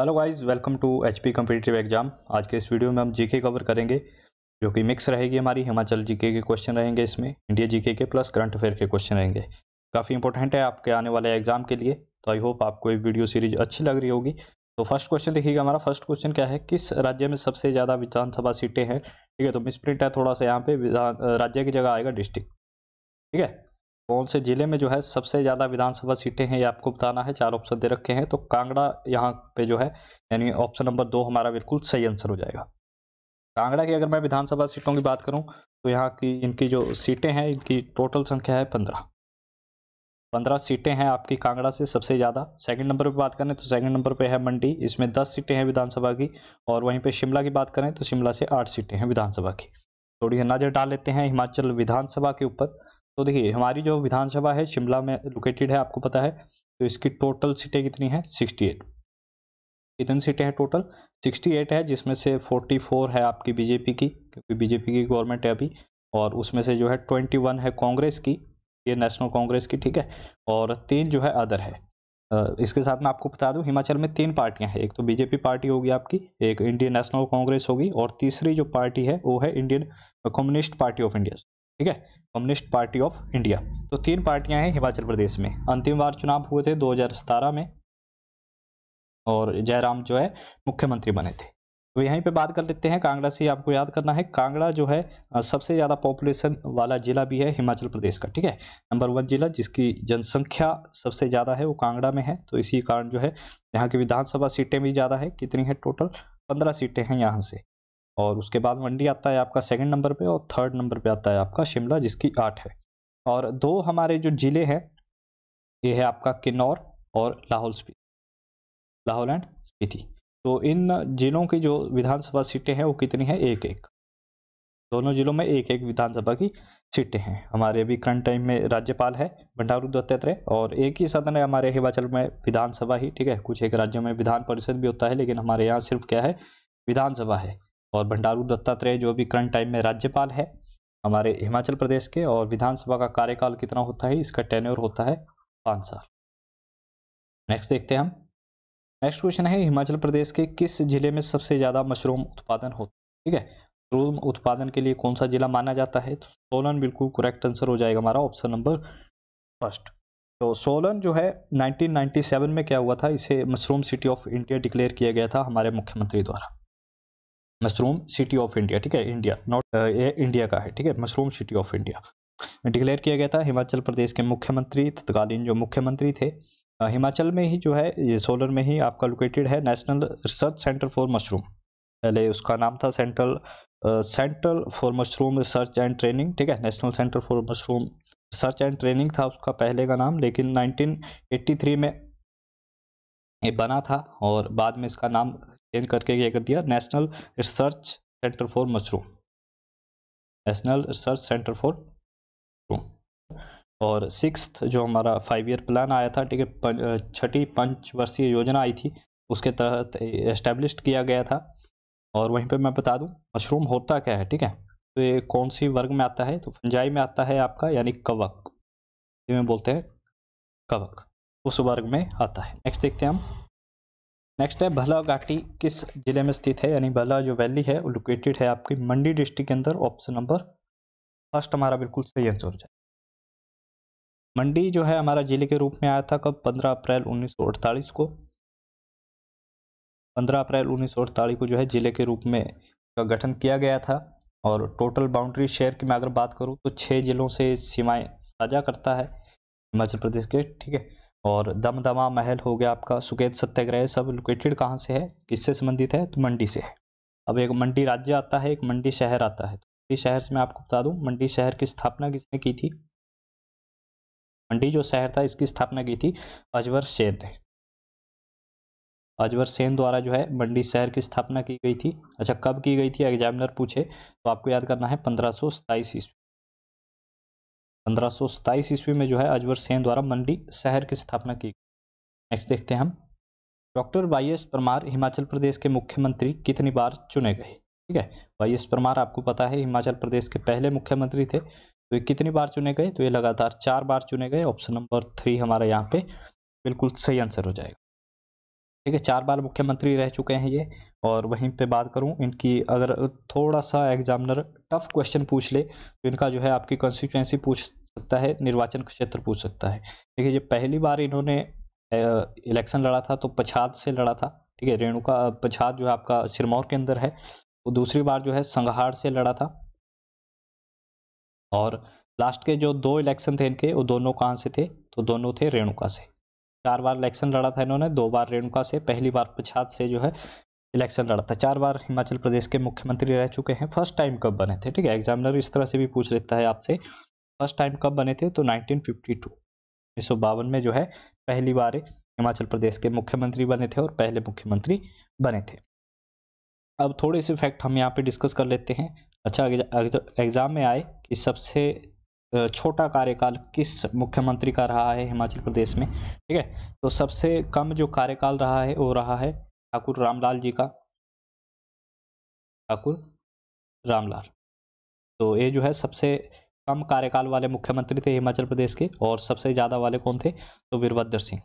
hello guys welcome to HP competitive exam आज के इस वीडियो में हम जीके कवर करेंगे जो कि मिक्स रहेगी हमारी हिमाचल जीके के क्वेश्चन रहेंगे इसमें इंडिया जीके के प्लस करंट अफेयर के क्वेश्चन रहेंगे काफ़ी इंपॉर्टेंट है आपके आने वाले एग्जाम के लिए तो आई होप आपको ये वीडियो सीरीज अच्छी लग रही होगी तो फर्स्ट क्वेश्चन देखिएगा हमारा फर्स्ट क्वेश्चन क्या है किस राज्य में सबसे ज़्यादा विधानसभा सीटें हैं ठीक है तो मिसप्रिंट है थोड़ा सा यहाँ पे राज्य की जगह आएगा डिस्ट्रिक्ट ठीक है कौन से ज़िले में जो है सबसे ज़्यादा विधानसभा सीटें हैं ये आपको बताना है चार ऑप्शन दे रखे हैं तो कांगड़ा यहाँ पे जो है यानी ऑप्शन नंबर दो हमारा बिल्कुल सही आंसर हो जाएगा कांगड़ा की अगर मैं विधानसभा सीटों की बात करूँ तो यहाँ की इनकी जो सीटें हैं इनकी टोटल संख्या है पंद्रह पंद्रह सीटें हैं आपकी कांगड़ा से सबसे ज़्यादा सेकंड नंबर पर बात करें तो सेकंड नंबर पे है मंडी इसमें दस सीटें हैं विधानसभा की और वहीं पे शिमला की बात करें तो शिमला से आठ सीटें हैं विधानसभा की थोड़ी सी नज़र डाल लेते हैं हिमाचल विधानसभा के ऊपर तो देखिए हमारी जो विधानसभा है शिमला में लोकेटेड है आपको पता है तो इसकी टोटल सीटें कितनी हैं 68 कितनी सीटें हैं टोटल 68 है जिसमें से 44 है आपकी बीजेपी की क्योंकि बीजेपी की गवर्नमेंट है अभी और उसमें से जो है 21 है कांग्रेस की ये नेशनल कांग्रेस की ठीक है और तीन जो है अदर है इसके साथ मैं आपको बता दूं हिमाचल में तीन पार्टियां हैं एक तो बीजेपी पार्टी होगी आपकी एक इंडियन नेशनल कांग्रेस होगी और तीसरी जो पार्टी है वो है Indian communist party of India ठीक है कम्युनिस्ट पार्टी ऑफ इंडिया तो तीन पार्टियां हैं हिमाचल प्रदेश में अंतिम बार चुनाव हुए थे दो में और जयराम जो है मुख्यमंत्री बने थे तो यहीं पे बात कर लेते हैं कांगड़ा से आपको याद करना है कांगड़ा जो है सबसे ज़्यादा पॉपुलेशन वाला जिला भी है हिमाचल प्रदेश का ठीक है नंबर वन जिला जिसकी जनसंख्या सबसे ज़्यादा है वो कांगड़ा में है तो इसी कारण जो है यहाँ की विधानसभा सीटें भी ज़्यादा है कितनी है टोटल पंद्रह सीटें हैं यहाँ से और उसके बाद मंडी आता है आपका सेकंड नंबर पे और थर्ड नंबर पे आता है आपका शिमला जिसकी आठ है और दो हमारे जो ज़िले हैं ये है आपका किन्नौर और लाहौल स्पीति लाहौल एंड स्पीति तो इन जिलों की जो विधानसभा सीटें हैं वो कितनी है एक एक दोनों जिलों में एक एक विधानसभा की सीटें हैं हमारे अभी करंट टाइम में राज्यपाल है बंडारू दत्तात्रेय और एक ही सदन है हमारे हिमाचल में विधानसभा ही ठीक है कुछ एक राज्यों में विधान परिषद भी होता है लेकिन हमारे यहाँ सिर्फ क्या है विधानसभा है और भंडारू दत्तात्रेय जो अभी करंट टाइम में राज्यपाल है हमारे हिमाचल प्रदेश के और विधानसभा का कार्यकाल कितना होता है इसका टेन्योर होता है पाँच साल नेक्स्ट देखते हैं हम नेक्स्ट क्वेश्चन है हिमाचल प्रदेश के किस जिले में सबसे ज़्यादा मशरूम उत्पादन होता है ठीक है मशरूम उत्पादन के लिए कौन सा जिला माना जाता है तो सोलन बिल्कुल करेक्ट आंसर हो जाएगा हमारा ऑप्शन नंबर फर्स्ट तो सोलन जो है 1997 में क्या हुआ था इसे mushroom city of India declare किया गया था हमारे मुख्यमंत्री द्वारा मशरूम सिटी ऑफ इंडिया ठीक है इंडिया नॉट ये इंडिया का है ठीक है mushroom city of India declare किया गया था हिमाचल प्रदेश के मुख्यमंत्री तत्कालीन जो मुख्यमंत्री थे हिमाचल में ही जो है ये सोलर में ही आपका लोकेटेड है national research centre for mushroom पहले उसका नाम था central central for mushroom research and training ठीक है national centre for mushroom research and training था उसका पहले का नाम लेकिन 1983 में ये बना था और बाद में इसका नाम चेंज करके क्या कर दिया national research centre for mushroom national research centre for mushroom और सिक्स जो हमारा फाइव ईयर प्लान आया था ठीक है छठी पंचवर्षीय योजना आई थी उसके तहत इस्टेब्लिश किया गया था और वहीं पे मैं बता दूं मशरूम होता क्या है ठीक है तो ये कौन सी वर्ग में आता है तो फंजाई में आता है आपका यानी कवक जिसमें बोलते हैं कवक उस वर्ग में आता है नेक्स्ट देखते हैं हम नेक्स्ट है भला घाटी किस जिले में स्थित है यानी भला जो वैली है वो लोकेटेड है आपकी मंडी डिस्ट्रिक्ट के अंदर ऑप्शन नंबर फर्स्ट हमारा बिल्कुल सही आंसर हो जाए मंडी जो है हमारा जिले के रूप में आया था कब 15 अप्रैल 1948 को 15 अप्रैल 1948 को जो है जिले के रूप में का गठन किया गया था और टोटल बाउंड्री शेयर की मैं अगर बात करूँ तो छः जिलों से सीमाएं साझा करता है हिमाचल प्रदेश के ठीक है और दमदमा महल हो गया आपका सुकेत सत्याग्रह सब लोकेटेड कहाँ से है किससे संबंधित है तो मंडी से है अब एक मंडी राज्य आता है एक मंडी शहर आता है मंडी शहर से मैं आपको बता दूं मंडी शहर की स्थापना किसने की थी मंडी जो शहर था इसकी स्थापना की थी अजवर सेन ने अजवर सेन द्वारा जो है मंडी शहर की स्थापना की गई थी अच्छा कब की गई थी एग्जामिनर पूछे तो आपको याद करना है पंद्रह सौ ईस्वी 1527 ईस्वी में जो है अजवर सेन द्वारा मंडी शहर की स्थापना की नेक्स्ट देखते हैं हम doctor Y S Parmar Himachal Pradesh के मुख्यमंत्री कितनी बार चुने गए ठीक है वाई एस परमार आपको पता है हिमाचल प्रदेश के पहले मुख्यमंत्री थे तो ये कितनी बार चुने गए तो ये लगातार चार बार चुने गए ऑप्शन नंबर थ्री हमारे यहाँ पे बिल्कुल सही आंसर हो जाएगा ठीक है चार बार मुख्यमंत्री रह चुके हैं ये और वहीं पे बात करूं इनकी अगर थोड़ा सा एग्जामिनर टफ क्वेश्चन पूछ ले तो इनका जो है आपकी कॉन्स्टिट्यूएंसी पूछ सकता है निर्वाचन क्षेत्र पूछ सकता है देखिए जब पहली बार इन्होंने इलेक्शन लड़ा था तो पछाद से लड़ा था ठीक है रेणुका पछाद जो है आपका सिरमौर के अंदर है वो दूसरी बार जो है संघाड़ से लड़ा था और लास्ट के जो दो इलेक्शन थे इनके वो दोनों कहाँ से थे तो दोनों थे रेणुका से चार बार इलेक्शन लड़ा था इन्होंने दो बार रेणुका से पहली बार पछाद से जो है इलेक्शन लड़ा था चार बार हिमाचल प्रदेश के मुख्यमंत्री रह चुके हैं फर्स्ट टाइम कब बने थे ठीक है एग्जामिनर इस तरह से भी पूछ लेता है आपसे फर्स्ट टाइम कब बने थे तो 1952 उन्नीस में जो है पहली बार हिमाचल प्रदेश के मुख्यमंत्री बने थे और पहले मुख्यमंत्री बने थे अब थोड़े से फैक्ट हम यहाँ पे डिस्कस कर लेते हैं अच्छा एग्जाम में आए कि सबसे छोटा कार्यकाल किस मुख्यमंत्री का रहा है हिमाचल प्रदेश में ठीक है तो सबसे कम जो कार्यकाल रहा है वो रहा है ठाकुर रामलाल जी का ठाकुर रामलाल तो ये जो है सबसे कम कार्यकाल वाले मुख्यमंत्री थे हिमाचल प्रदेश के और सबसे ज्यादा वाले कौन थे तो वीरभद्र सिंह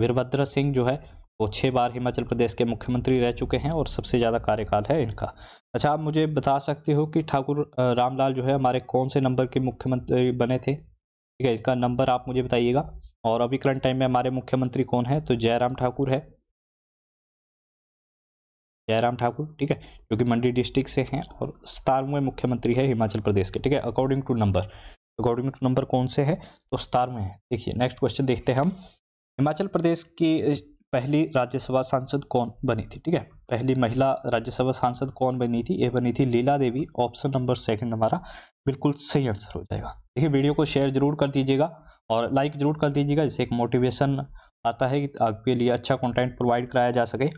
वीरभद्र सिंह जो है वो छह बार हिमाचल प्रदेश के मुख्यमंत्री रह चुके हैं और सबसे ज़्यादा कार्यकाल है इनका अच्छा आप मुझे बता सकते हो कि ठाकुर रामलाल जो है हमारे कौन से नंबर के मुख्यमंत्री बने थे ठीक है इनका नंबर आप मुझे बताइएगा और अभी करंट टाइम में हमारे मुख्यमंत्री कौन है तो जयराम ठाकुर है जयराम ठाकुर ठीक है जो कि मंडी डिस्ट्रिक्ट से हैं और सतारवें मुख्यमंत्री है हिमाचल प्रदेश के ठीक है according to number according to number कौन से है तो सतारवें है देखिए नेक्स्ट क्वेश्चन देखते हैं हम हिमाचल प्रदेश की पहली राज्यसभा सांसद कौन बनी थी ठीक है पहली महिला राज्यसभा सांसद कौन बनी थी ये बनी थी Leela Devi option number second हमारा बिल्कुल सही आंसर हो जाएगा देखिए वीडियो को शेयर जरूर कर दीजिएगा और लाइक जरूर कर दीजिएगा जिससे एक मोटिवेशन आता है कि आपके लिए अच्छा कंटेंट प्रोवाइड कराया जा सके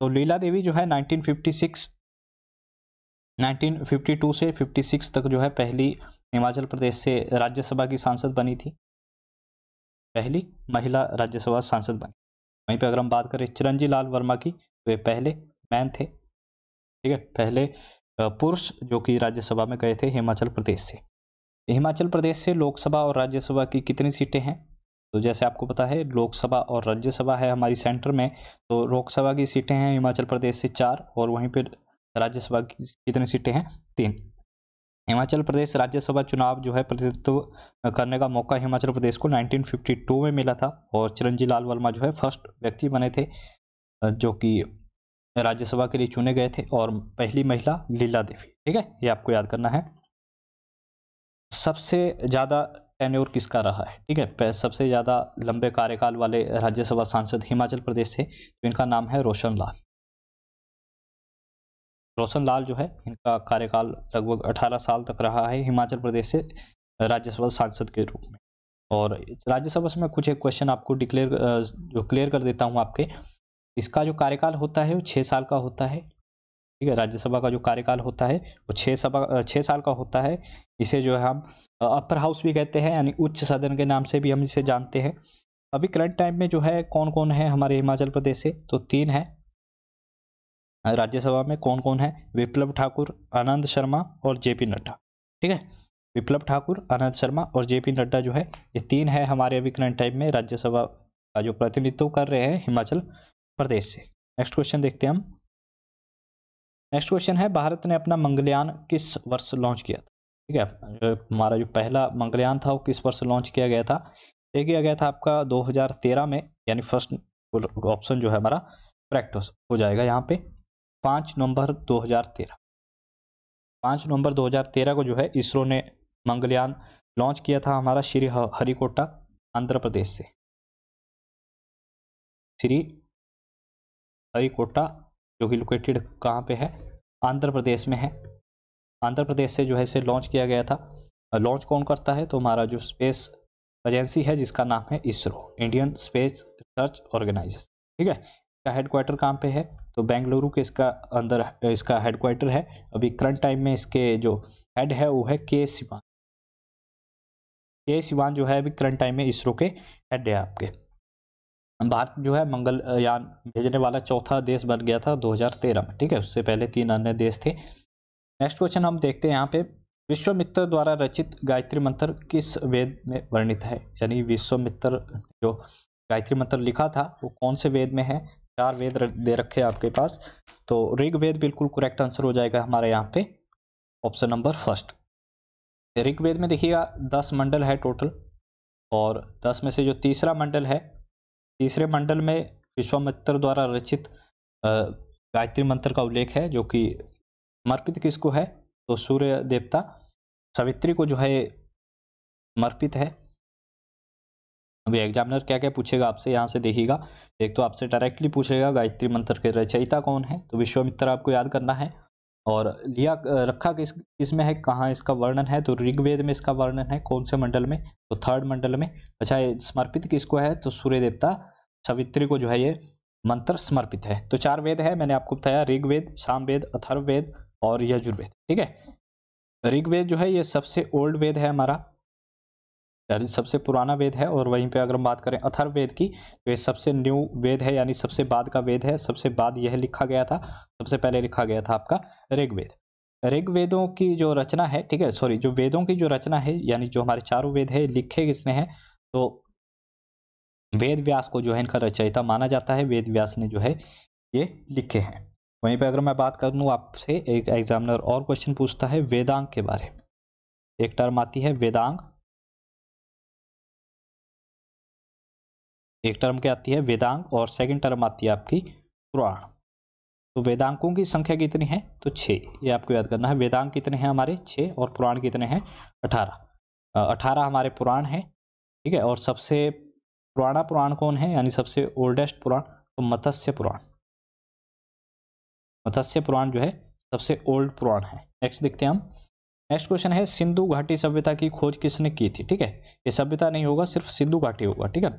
तो लीला देवी जो है 1956 1952 से 56 तक जो है पहली हिमाचल प्रदेश से राज्यसभा की सांसद बनी थी पहली महिला राज्यसभा सांसद बनी वहीं पे अगर हम बात करें चिरंजी लाल वर्मा की वे पहले मैन थे ठीक है पहले पुरुष जो कि राज्यसभा में गए थे हिमाचल प्रदेश से हिमाचल प्रदेश से लोकसभा और राज्यसभा की कितनी सीटें हैं तो जैसे आपको पता है लोकसभा और राज्यसभा है हमारी सेंटर में तो लोकसभा की सीटें हैं हिमाचल प्रदेश से चार और वहीं पर राज्यसभा की कितनी सीटें हैं तीन हिमाचल प्रदेश राज्यसभा चुनाव जो है प्रतिनिधित्व करने का मौका हिमाचल प्रदेश को 1952 में मिला था और चिरंजी लाल वर्मा जो है फर्स्ट व्यक्ति बने थे जो कि राज्यसभा के लिए चुने गए थे और पहली महिला लीला देवी ठीक है ये आपको याद करना है सबसे ज़्यादा टेन्योर किसका रहा है ठीक है सबसे ज़्यादा लंबे कार्यकाल वाले राज्यसभा सांसद हिमाचल प्रदेश से तो इनका नाम है रोशन लाल रोशन लाल जो है इनका कार्यकाल लगभग 18 साल तक रहा है हिमाचल प्रदेश से राज्यसभा सांसद के रूप में और राज्यसभा से मैं कुछ एक क्वेश्चन आपको डिक्लेयर जो क्लियर कर देता हूँ आपके इसका जो कार्यकाल होता है वो छः साल का होता है ठीक है राज्यसभा का जो कार्यकाल होता है वो छः सभा छः साल का होता है इसे जो है हम अपर हाउस भी कहते हैं यानी उच्च सदन के नाम से भी हम इसे जानते हैं अभी करंट टाइम में जो है कौन कौन है हमारे हिमाचल प्रदेश से तो तीन है राज्यसभा में कौन कौन है विप्लव ठाकुर आनंद शर्मा और जेपी नड्डा ठीक है विप्लव ठाकुर आनंद शर्मा और जेपी नड्डा जो है ये तीन है हमारे अभी करंट टाइम में राज्यसभा का जो प्रतिनिधित्व कर रहे हैं हिमाचल प्रदेश से नेक्स्ट क्वेश्चन देखते हैं हम नेक्स्ट क्वेश्चन है भारत ने अपना मंगलयान किस वर्ष लॉन्च किया था ठीक है हमारा जो पहला मंगलयान था वो किस वर्ष लॉन्च किया गया था यह किया गया था आपका 2013 में यानी फर्स्ट ऑप्शन जो है हमारा करेक्ट हो जाएगा यहाँ पे पाँच नवंबर 2013 पाँच नवंबर 2013 को जो है इसरो ने मंगलयान लॉन्च किया था हमारा श्री हरिकोटा आंध्र प्रदेश से श्री हरिकोटा जो कि लोकेटेड कहाँ पे है आंध्र प्रदेश में है आंध्र प्रदेश से जो है इसे लॉन्च किया गया था लॉन्च कौन करता है तो हमारा जो स्पेस एजेंसी है जिसका नाम है ISRO Indian space research organisation ठीक है इसका हेडक्वार्टर कहाँ पे है तो बेंगलुरु के इसका अंदर इसका हेडक्वार्टर है अभी करंट टाइम में इसके जो हेड है वो है के सिवान के सिवान जो है अभी करंट टाइम में इसरो के हेड है आपके भारत जो है मंगलयान भेजने वाला चौथा देश बन गया था 2013 में ठीक है उससे पहले तीन अन्य देश थे नेक्स्ट क्वेश्चन हम देखते हैं यहाँ पे विश्वमित्र द्वारा रचित गायत्री मंत्र किस वेद में वर्णित है यानी विश्वमित्र जो गायत्री मंत्र लिखा था वो कौन से वेद में है चार वेद दे रखे आपके पास तो ऋग वेद बिल्कुल करेक्ट आंसर हो जाएगा हमारे यहाँ पे ऑप्शन नंबर फर्स्ट ऋग्वेद में देखिएगा दस मंडल है टोटल और दस में से जो तीसरा मंडल है तीसरे मंडल में विश्वामित्र द्वारा रचित गायत्री मंत्र का उल्लेख है जो कि समर्पित किसको है तो सूर्य देवता सवित्री को जो है समर्पित है अभी एग्जामिनर क्या क्या पूछेगा आपसे यहाँ से देखिएगा एक तो आपसे डायरेक्टली पूछेगा गायत्री मंत्र के रचयिता कौन है तो विश्वामित्र आपको याद करना है और लिया रखा किस में है कहाँ इसका वर्णन है तो ऋग्वेद में इसका वर्णन है कौन से मंडल में तो थर्ड मंडल में अच्छा समर्पित किसको है तो सूर्य देवता सवित्री को जो है ये मंत्र समर्पित है तो चार वेद है मैंने आपको बताया ऋग्वेद सामवेद अथर्ववेद और यजुर्वेद ठीक है ऋग्वेद जो है ये सबसे ओल्ड वेद है हमारा यानी सबसे पुराना वेद है और वहीं पे अगर हम बात करें अथर्व वेद की तो ये सबसे न्यू वेद है यानी सबसे बाद का वेद है सबसे बाद यह लिखा गया था सबसे पहले लिखा गया था आपका ऋग्वेद ऋग्वेदों की जो रचना है ठीक है सॉरी जो वेदों की जो रचना है यानी जो हमारे चारों वेद है लिखे किसने हैं तो वेद व्यास को जो है इनका रचयिता माना जाता है वेद व्यास ने जो है ये लिखे हैं वहीं पर अगर मैं बात कर लूँ आपसे एक एग्जामिनर और क्वेश्चन पूछता है वेदांग के बारे में एक टर्म आती है वेदांग एक टर्म क्या आती है वेदांग और सेकंड टर्म आती है आपकी पुराण तो वेदांकों की संख्या कितनी है तो छः ये आपको याद करना है वेदांक कितने हैं हमारे छः और पुराण कितने हैं अठारह अठारह हमारे पुराण हैं ठीक है और सबसे पुराना पुराण कौन है यानी सबसे ओल्डेस्ट पुराण तो मत्स्य पुराण मत्स्य पुराण जो है सबसे ओल्ड पुराण है नेक्स्ट देखते हैं हम नेक्स्ट क्वेश्चन है सिंधु घाटी सभ्यता की खोज किसने की थी ठीक है ये सभ्यता नहीं होगा सिर्फ सिंधु घाटी होगा ठीक है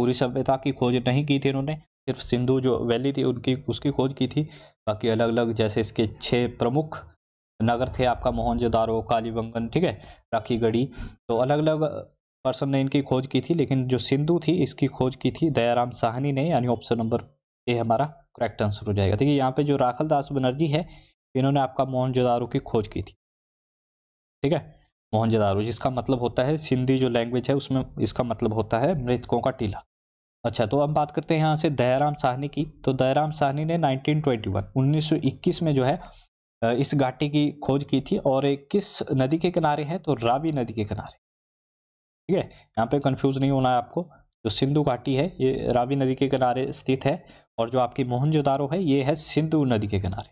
पूरी सभ्यता की खोज नहीं की थी इन्होंने सिर्फ सिंधु जो वैली थी उनकी उसकी खोज की थी बाकी अलग अलग जैसे इसके छः प्रमुख नगर थे आपका मोहनजोदारो कालीबंगन ठीक है राखीगढ़ी तो अलग अलग पर्सन ने इनकी खोज की थी लेकिन जो सिंधु थी इसकी खोज की थी दयाराम साहनी ने यानी ऑप्शन नंबर ए हमारा करेक्ट आंसर हो जाएगा देखिए यहाँ पे जो राखल दास बनर्जी है इन्होंने आपका मोहनजोदारो की खोज की थी ठीक है मोहनजोदारो जिसका मतलब होता है सिंधी जो लैंग्वेज है उसमें इसका मतलब होता है मृतकों का टीला अच्छा तो अब बात करते हैं यहाँ से दयाराम साहनी की तो दयाराम साहनी ने 1921 1921 में जो है इस घाटी की खोज की थी और किस नदी के किनारे है तो रावी नदी के किनारे ठीक है यहाँ पे कंफ्यूज नहीं होना है आपको जो सिंधु घाटी है ये रावी नदी के किनारे स्थित है और जो आपकी मोहनजोदारो है ये है सिंधु नदी के किनारे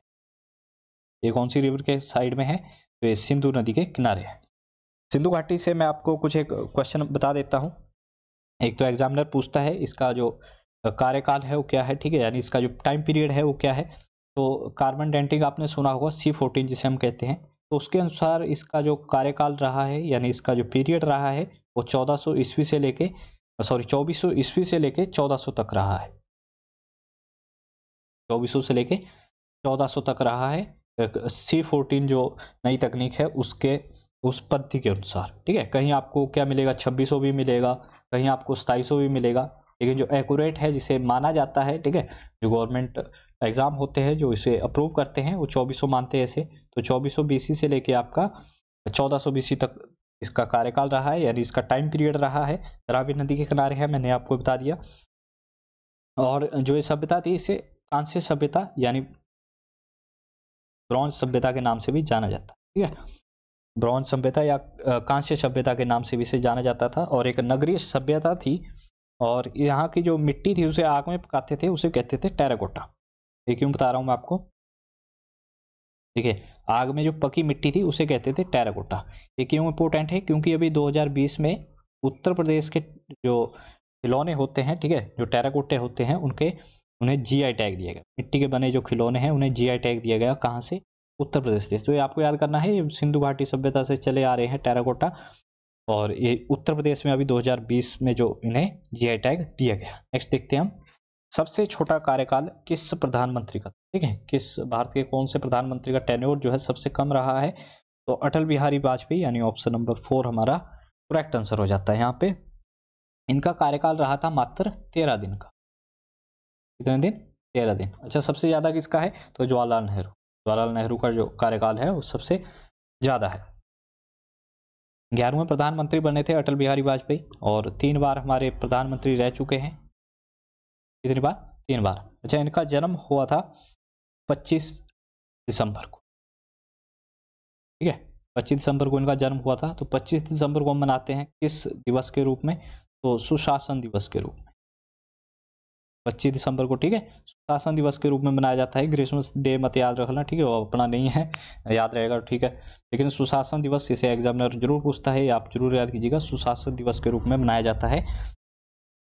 ये कौन सी रिवर के साइड में है तो ये सिंधु नदी के किनारे है सिंधु घाटी से मैं आपको कुछ एक क्वेश्चन बता देता हूँ एक तो एग्जामिनर पूछता है इसका जो कार्यकाल है वो क्या है ठीक है यानी इसका जो टाइम पीरियड है वो क्या है तो कार्बन डेंटिंग आपने सुना होगा सी फोर्टीन जिसे हम कहते हैं तो उसके अनुसार इसका जो कार्यकाल रहा है यानी इसका जो पीरियड रहा है वो चौदह सौ ईस्वी से लेके सॉरी चौबीस सौ ईस्वी से लेके चौदह सौ तक रहा है चौबीस सौ से लेके चौदह सौ तक रहा है सी फोर्टीन जो नई तकनीक है उसके उस पद्धति के अनुसार ठीक है कहीं आपको क्या मिलेगा छब्बीस भी मिलेगा कहीं आपको सताईस भी मिलेगा लेकिन जो एक्यूरेट है जिसे माना जाता है ठीक है जो गवर्नमेंट एग्ज़ाम होते हैं जो इसे अप्रूव करते हैं वो चौबीसों मानते हैं ऐसे तो चौबीसों सौ से लेके आपका चौदह सौ तक इसका कार्यकाल रहा है यानी इसका टाइम पीरियड रहा है रावी नदी के किनारे है मैंने आपको बता दिया और जो ये सभ्यता थी इसे कांस्य सभ्यता यानी ब्रॉन्ज सभ्यता के नाम से भी जाना जाता है ठीक है ब्रॉन्ज सभ्यता या कांस्य सभ्यता के नाम से भी इसे जाना जाता था और एक नगरीय सभ्यता थी और यहाँ की जो मिट्टी थी उसे आग में पकाते थे उसे कहते थे टेराकोटा ये क्यों बता रहा हूँ मैं आपको ठीक है आग में जो पकी मिट्टी थी उसे कहते थे टेराकोटा ये क्यों इंपोर्टेंट है क्योंकि अभी 2020 में उत्तर प्रदेश के जो खिलौने होते हैं ठीक है जो टेराकोटे होते हैं उनके उन्हें जीआई टैग दिया गया मिट्टी के बने जो खिलौने हैं उन्हें जीआई टैग दिया गया कहाँ से उत्तर प्रदेश देश तो ये आपको याद करना है सिंधु घाटी सभ्यता से चले आ रहे हैं टेराकोटा और ये उत्तर प्रदेश में अभी 2020 में जो इन्हें जीआई टैग दिया गया नेक्स्ट देखते हैं हम सबसे छोटा कार्यकाल किस प्रधानमंत्री का ठीक है किस भारत के कौन से प्रधानमंत्री का टेन्योर जो है सबसे कम रहा है तो अटल बिहारी वाजपेयी यानी ऑप्शन नंबर फोर हमारा करेक्ट आंसर हो जाता है यहाँ पे इनका कार्यकाल रहा था मात्र तेरह दिन का कितने दिन तेरह दिन अच्छा सबसे ज्यादा किसका है तो जवाहरलाल नेहरू जवाहरलाल नेहरू का जो कार्यकाल है वो सबसे ज़्यादा है ग्यारहवें प्रधानमंत्री बने थे अटल बिहारी वाजपेयी और तीन बार हमारे प्रधानमंत्री रह चुके हैं कितनी बार तीन बार अच्छा इनका जन्म हुआ था 25 दिसंबर को ठीक है 25 दिसंबर को इनका जन्म हुआ था तो 25 दिसंबर को हम मनाते हैं किस दिवस के रूप में तो सुशासन दिवस के रूप में पच्चीस दिसंबर को ठीक है सुशासन दिवस के रूप में मनाया जाता है ग्रीष्मस डे मत याद रखना ठीक है वो अपना नहीं है याद रहेगा ठीक है लेकिन सुशासन दिवस इसे एग्जामिनर जरूर पूछता है आप जरूर याद कीजिएगा सुशासन दिवस के रूप में मनाया जाता है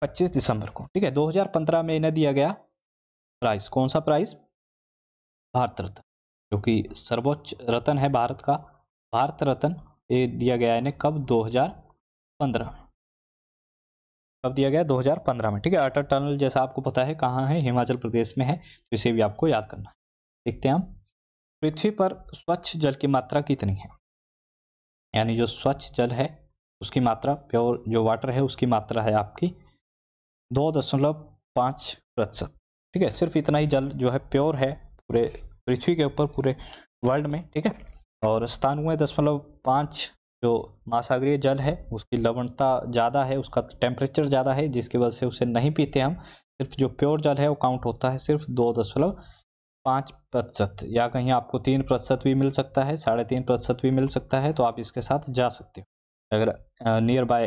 पच्चीस दिसंबर को ठीक है 2015 में इन्हें दिया गया प्राइज कौन सा प्राइज भारत रत्न जो कि सर्वोच्च रत्न है भारत का भारत रत्न ये दिया गया इन्हें कब 2015 पंद्रह कब दिया गया 2015 में ठीक है अटल टनल जैसा आपको पता है कहाँ है हिमाचल प्रदेश में है तो इसे भी आपको याद करना है देखते हैं हम पृथ्वी पर स्वच्छ जल की मात्रा कितनी है यानी जो स्वच्छ जल है उसकी मात्रा प्योर जो वाटर है उसकी मात्रा है आपकी दो दशमलव पाँच प्रतिशत ठीक है सिर्फ इतना ही जल जो है प्योर है पूरे पृथ्वी के ऊपर पूरे वर्ल्ड में ठीक है और सतानवे दशमलव पाँच जो महासागरीय जल है उसकी लवणता ज़्यादा है उसका टेम्परेचर ज़्यादा है जिसकी वजह से उसे नहीं पीते हम सिर्फ जो प्योर जल है वो काउंट होता है सिर्फ दो दशमलव पाँच प्रतिशत या कहीं आपको तीन प्रतिशत भी मिल सकता है साढ़े तीन प्रतिशत भी मिल सकता है तो आप इसके साथ जा सकते हो अगर नियर बाय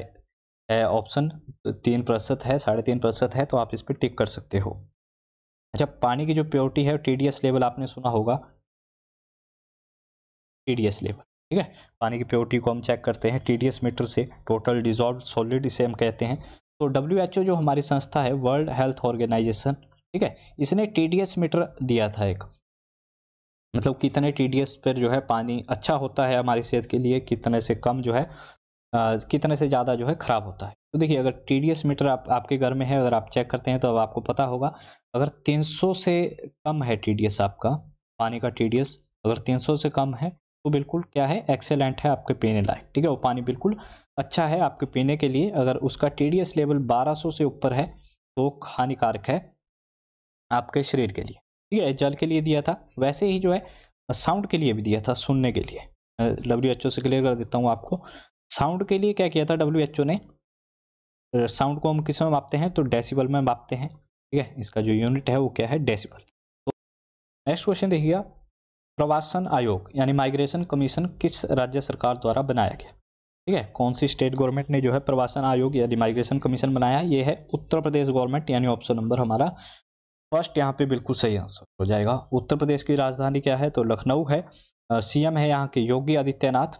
है ऑप्शन तीन प्रतिशत है साढ़े तीन प्रतिशत है तो आप इस पर टिक कर सकते हो अच्छा पानी की जो प्योरिटी है टी डी एस लेवल आपने सुना होगा टी डी एस लेवल ठीक है पानी की प्योरिटी को हम चेक करते हैं टी मीटर से टोटल डिजॉल्व सॉलिड इसे हम कहते हैं तो डब्ल्यू जो हमारी संस्था है वर्ल्ड हेल्थ ऑर्गेनाइजेशन ठीक है इसने टी मीटर दिया था एक मतलब कितने टी पर जो है पानी अच्छा होता है हमारी सेहत के लिए कितने से कम जो है आ, कितने से ज़्यादा जो है ख़राब होता है तो देखिए अगर टी मीटर आप आपके घर में है अगर आप चेक करते हैं तो अब आपको पता होगा अगर 300 से कम है टी आपका पानी का टी अगर 300 से कम है वो तो बिल्कुल क्या है एक्सेलेंट है आपके पीने लायक ठीक है वो पानी बिल्कुल अच्छा है आपके पीने के लिए अगर उसका टी लेवल 1200 से ऊपर है तो हानिकारक है आपके शरीर के लिए ठीक है जल के लिए दिया था वैसे ही जो है साउंड के लिए भी दिया था सुनने के लिए डब्ल्यू एच ओ से क्लियर कर देता हूँ आपको साउंड के लिए क्या किया था डब्ल्यू एच ओ ने साउंड को हम किस में मापते हैं तो डेसिबल में मापते हैं ठीक है इसका जो यूनिट है वो क्या है डेसिबल तो नेक्स्ट क्वेश्चन देखिएगा प्रवासन आयोग यानी माइग्रेशन कमीशन किस राज्य सरकार द्वारा बनाया गया ठीक है कौन सी स्टेट गवर्नमेंट ने जो है प्रवासन आयोग यानी माइग्रेशन कमीशन बनाया ये है उत्तर प्रदेश गवर्नमेंट यानी ऑप्शन नंबर हमारा फर्स्ट यहाँ पे बिल्कुल सही आंसर हो जाएगा उत्तर प्रदेश की राजधानी क्या है तो लखनऊ है सीएम है यहाँ के योगी आदित्यनाथ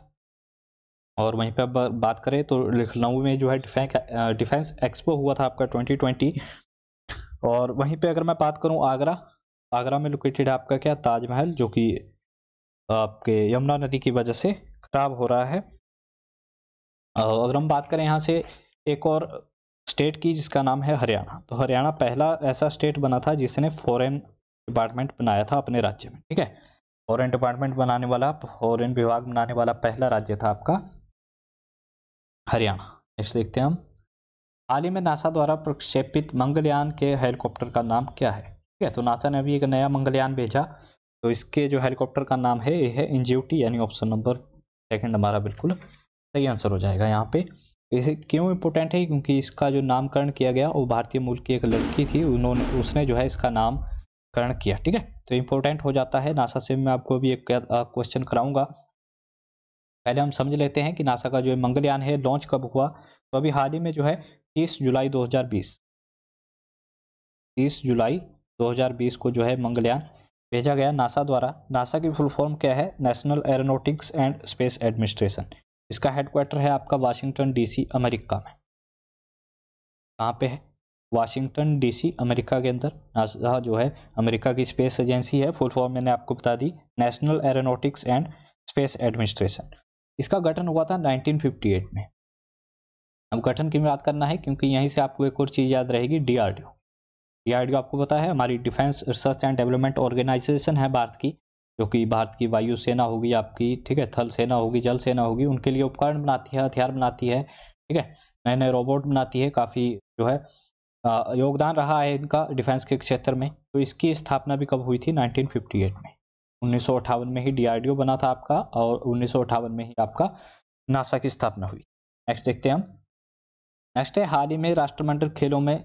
और वहीं पर बात करें तो लखनऊ में जो है डिफेंस डिफेंस एक्सपो हुआ था आपका 2020 और वहीं पे अगर मैं बात करूं आगरा आगरा में लोकेटेड आपका क्या ताजमहल जो कि आपके यमुना नदी की वजह से खराब हो रहा है अगर हम बात करें यहाँ से एक और स्टेट की जिसका नाम है हरियाणा तो हरियाणा पहला ऐसा स्टेट बना था जिसने फॉरेन डिपार्टमेंट बनाया था अपने राज्य में ठीक है फॉरेन डिपार्टमेंट बनाने वाला फॉरेन विभाग बनाने वाला पहला राज्य था आपका हरियाणा नेक्स्ट देखते हैं हम हाल ही में नासा द्वारा प्रक्षेपित मंगलयान के हेलीकॉप्टर का नाम क्या है ठीक है तो नासा ने अभी एक नया मंगलयान भेजा तो इसके जो हेलीकॉप्टर का नाम है ये है इंजेटी यानी ऑप्शन नंबर सेकंड हमारा बिल्कुल सही आंसर हो जाएगा यहाँ पे इसे क्यों इम्पोर्टेंट है क्योंकि इसका जो नामकरण किया गया वो भारतीय मूल की एक लड़की थी उन्होंने उसने जो है इसका नामकरण किया ठीक है तो इम्पोर्टेंट हो जाता है नासा से मैं आपको अभी एक क्वेश्चन कराऊंगा पहले हम समझ लेते हैं कि नासा का जो मंगलयान है लॉन्च कब हुआ तो अभी हाल ही में जो है तीस जुलाई 2020 तीस जुलाई 2020 को जो है मंगलयान भेजा गया नासा द्वारा नासा की फुल फॉर्म क्या है national aeronautics and space administration इसका हेडक्वार्टर है आपका वाशिंगटन डीसी अमेरिका में कहाँ पे है वाशिंगटन डीसी अमेरिका के अंदर नासा जो है अमेरिका की स्पेस एजेंसी है फुल फॉर्म मैंने आपको बता दी national aeronautics and space administration इसका गठन हुआ था 1958 में अब गठन की बात करना है क्योंकि यहीं से आपको एक और चीज़ याद रहेगी डीआरडीओ डीआरडीओ आपको पता है हमारी defence research and development organisation है भारत की जो कि भारत की वायु सेना होगी आपकी ठीक है थल सेना होगी जल सेना होगी उनके लिए उपकरण बनाती है हथियार बनाती है ठीक है नए नए रोबोट बनाती है काफ़ी जो है योगदान रहा है इनका डिफेंस के क्षेत्र में तो इसकी स्थापना भी कब हुई थी 1958 में उन्नीस में ही डीआरडीओ बना था आपका और उन्नीस में ही आपका नासा की स्थापना हुई नेक्स्ट देखते हैं हम नेक्स्ट है हाल ही में राष्ट्रमंडल खेलों में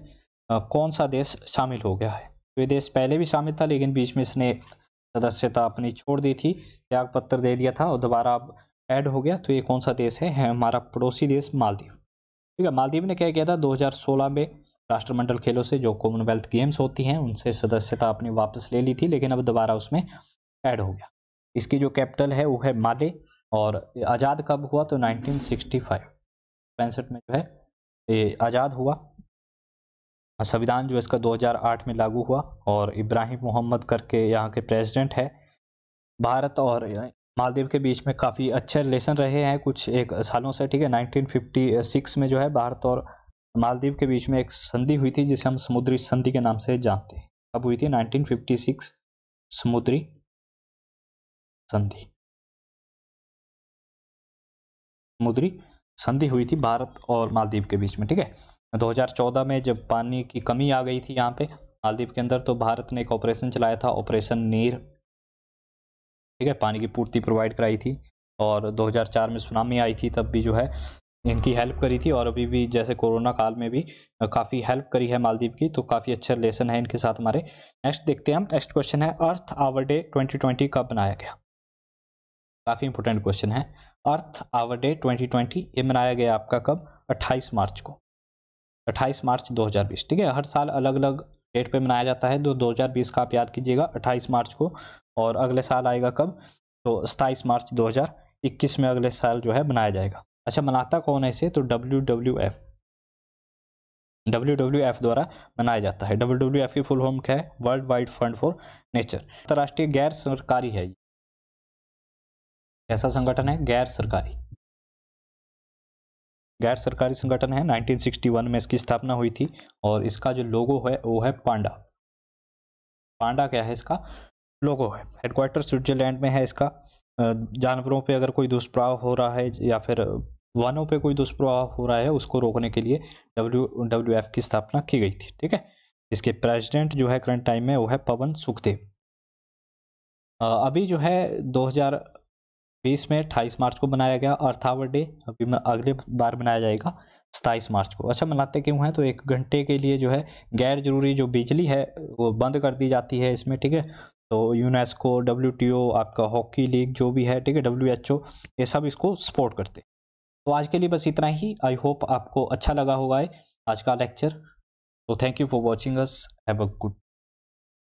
कौन सा देश शामिल हो गया है तो ये देश पहले भी शामिल था लेकिन बीच में इसने सदस्यता अपनी छोड़ दी थी त्याग पत्र दे दिया था और दोबारा अब ऐड हो गया तो ये कौन सा देश है, है हमारा पड़ोसी देश मालदीव ठीक है मालदीव ने क्या किया था 2016 में राष्ट्रमंडल खेलों से जो कॉमनवेल्थ गेम्स होती हैं उनसे सदस्यता अपनी वापस ले ली थी लेकिन अब दोबारा उसमें ऐड हो गया इसकी जो कैपिटल है वो है माले और आज़ाद कब हुआ तो 1965 पैंसठ में जो है ये आज़ाद हुआ संविधान जो इसका 2008 में लागू हुआ और इब्राहिम मोहम्मद करके यहाँ के प्रेसिडेंट है भारत और मालदीव के बीच में काफ़ी अच्छे रिलेशन रहे हैं कुछ एक सालों से ठीक है 1956 में जो है भारत और मालदीव के बीच में एक संधि हुई थी जिसे हम समुद्री संधि के नाम से जानते हैं कब हुई थी 1956 समुद्री संधि समुद्री संधि हुई थी भारत और मालदीव के बीच में ठीक है 2014 में जब पानी की कमी आ गई थी यहाँ पे मालदीप के अंदर तो भारत ने एक ऑपरेशन चलाया था ऑपरेशन नीर ठीक है पानी की पूर्ति प्रोवाइड कराई थी और 2004 में सुनामी आई थी तब भी जो है इनकी हेल्प करी थी और अभी भी जैसे कोरोना काल में भी काफ़ी हेल्प करी है मालदीव की तो काफ़ी अच्छा लेसन है इनके साथ हमारे नेक्स्ट देखते हैं हम नेक्स्ट क्वेश्चन है अर्थ आवर डे ट्वेंटी कब बनाया गया काफ़ी इंपॉर्टेंट क्वेश्चन है अर्थ आवर डे 2020 ये मनाया गया आपका कब 28 मार्च को 28 मार्च 2020 ठीक है हर साल अलग अलग डेट पे मनाया जाता है तो 2020 का आप याद कीजिएगा 28 मार्च को और अगले साल आएगा कब तो सताईस मार्च 2021 में अगले साल जो है मनाया जाएगा अच्छा मनाता कौन है इसे तो W W F W W F द्वारा मनाया जाता है डब्ल्यू डब्ल्यू एफ की फुल होम क्या है world wide fund for nature अंतर्राष्ट्रीय गैर सरकारी है ऐसा संगठन है गैर सरकारी गैर सरकारी संगठन है 1961 में इसकी स्थापना हुई थी और इसका जो लोगो है वो है पांडा पांडा क्या है इसका लोगो है हेडक्वार्टर स्विट्जरलैंड में है इसका जानवरों पे अगर कोई दुष्प्रभाव हो रहा है या फिर वनों पे कोई दुष्प्रभाव हो रहा है उसको रोकने के लिए डब्ल्यू की स्थापना की गई थी ठीक है इसके प्रेसिडेंट जो है करंट टाइम में वो है पवन सुखदेव अभी जो है 2000 बीस में अट्ठाईस मार्च को बनाया गया अर्थावर डे अभी अगले बार बनाया जाएगा सताईस मार्च को अच्छा मनाते क्यों हैं तो एक घंटे के लिए जो है गैर जरूरी जो बिजली है वो बंद कर दी जाती है इसमें ठीक है तो यूनेस्को डब्ल्यू आपका हॉकी लीग जो भी है ठीक है डब्ल्यू ये सब इसको सपोर्ट करते हैं तो आज के लिए बस इतना ही आई होप आपको अच्छा लगा होगा आज का लेक्चर तो thank you for watching us have a good